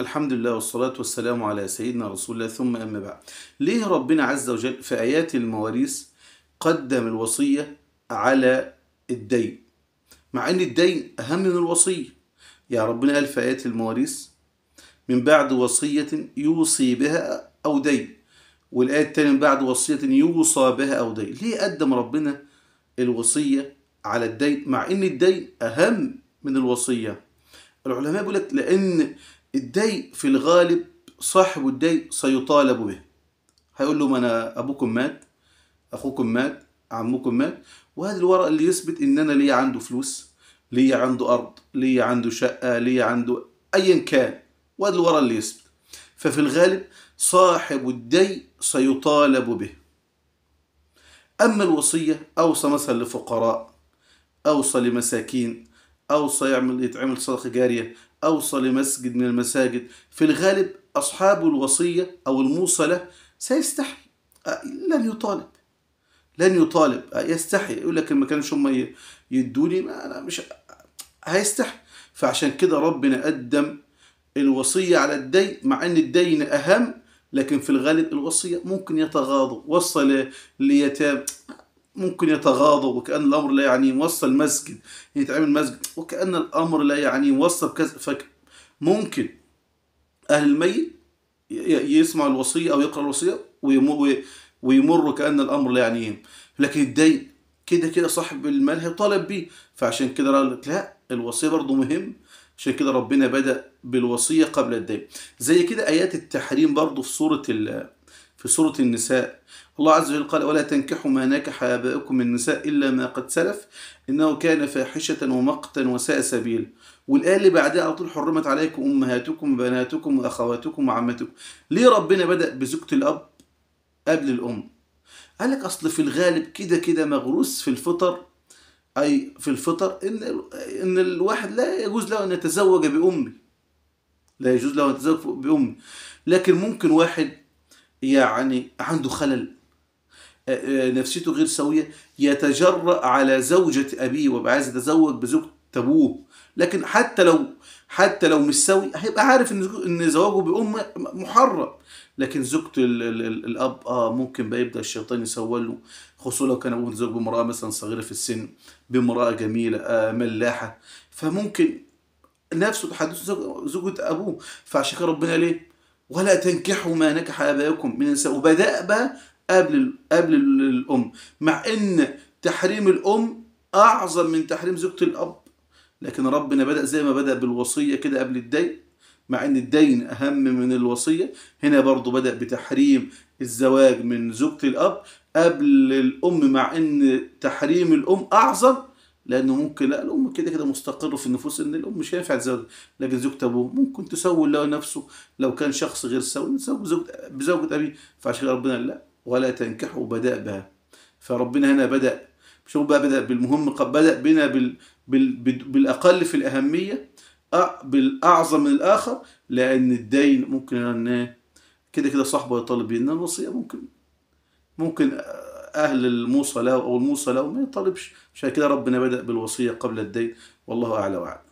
الحمد لله والصلاة والسلام على سيدنا رسول الله ثم أما بعد ليه ربنا عز وجل في آيات المواريث قدم الوصية على الدين مع أن الدين أهم من الوصية يا ربنا قال في آيات المواريث من بعد وصية يوصي بها أو دين والآية الثانية من بعد وصية يوصى بها أو دين ليه قدم ربنا الوصية على الدين مع أن الدين أهم من الوصية العلماء بيقول لك لأن الدي في الغالب صاحب الدي سيطالب به هيقول له ما انا ابوكم مات اخوكم مات عمكم مات وهذا الورق اللي يثبت ان انا ليا عنده فلوس ليا عنده ارض ليا عنده شقه ليا عنده ايا كان وهذا الورق اللي يثبت ففي الغالب صاحب الدي سيطالب به أما الوصية أوصى مثلا لفقراء أوصى لمساكين أوصى يعمل يتعمل صدقة جارية أوصى لمسجد من المساجد في الغالب أصحاب الوصية أو الموصلة سيستحي لن يطالب لن يطالب يستحي يقول لك ما كانش هم يدوني ما أنا مش هيستحي فعشان كده ربنا قدم الوصية على الدين مع أن الدين أهم لكن في الغالب الوصية ممكن يتغاضوا وصل ليتام ممكن يتغاضوا وكأن الأمر لا يعنيه موصل مسجد يعني يتعمل مسجد وكأن الأمر لا يعنيه موصل كذا فممكن أهل الميت يسمع الوصية أو يقرأ الوصية ويمر, ويمر كأن الأمر لا يعنيهم لكن الدين كده كده صاحب المال هيطالب بيه فعشان كده قال لا الوصية برضه مهم عشان كده ربنا بدأ بالوصية قبل الدين زي كده آيات التحريم برضه في سورة في سورة النساء الله عز وجل قال ولا تنكحوا ما نكح آباؤكم من النساء إلا ما قد سلف إنه كان فاحشة ومقتا وساء سبيل والآية اللي بعدها على طول حرمت عليكم أمهاتكم وبناتكم وأخواتكم وعماتكم ليه ربنا بدأ بزوجة الأب قبل الأم قال لك أصل في الغالب كده كده مغروس في الفطر أي في الفطر إن إن الواحد لا يجوز له أن يتزوج بأمه لا يجوز له أن يتزوج بأمه لكن ممكن واحد يعني عنده خلل نفسيته غير سوية يتجرأ على زوجة أبيه ويبقى عايز يتزوج بزوجة أبوه لكن حتى لو حتى لو مش سوي هيبقى عارف ان ان زواجه بأم محرم لكن زوجة الأب اه ممكن بقى يبدأ الشيطان يسول له خصوصا لو كان ابوه متزوج بامرأة مثلا صغيرة في السن بامرأة جميلة آه ملاحة فممكن نفسه تحدث زوجة أبوه فعشان كده ربنا ليه ولا تنكحوا ما نكح اباؤكم من النساء وبدأ بقى قبل قبل الام مع ان تحريم الام اعظم من تحريم زوجة الاب لكن ربنا بدأ زي ما بدأ بالوصية كده قبل الدين مع ان الدين اهم من الوصية هنا برضو بدأ بتحريم الزواج من زوجة الاب قبل الام مع ان تحريم الام اعظم لانه ممكن لا الام كده كده مستقر في النفوس ان الام مش هينفع تزوج لكن زوجة ابوه ممكن تسول له نفسه لو كان شخص غير سوي بزوجة, بزوجة ابيه فعشان كده ربنا لا ولا تنكحوا بدا بها فربنا هنا بدا شوف بقى بدا بالمهم قد بدا بنا بال بال بالاقل في الاهميه بالاعظم من الاخر لان الدين ممكن ان كده كده صاحبه يطالب بيه ان الوصيه ممكن ممكن آه، اهل الموصى له او الموصى له ما يطالبش عشان كده ربنا بدا بالوصيه قبل الدين والله اعلى واعلم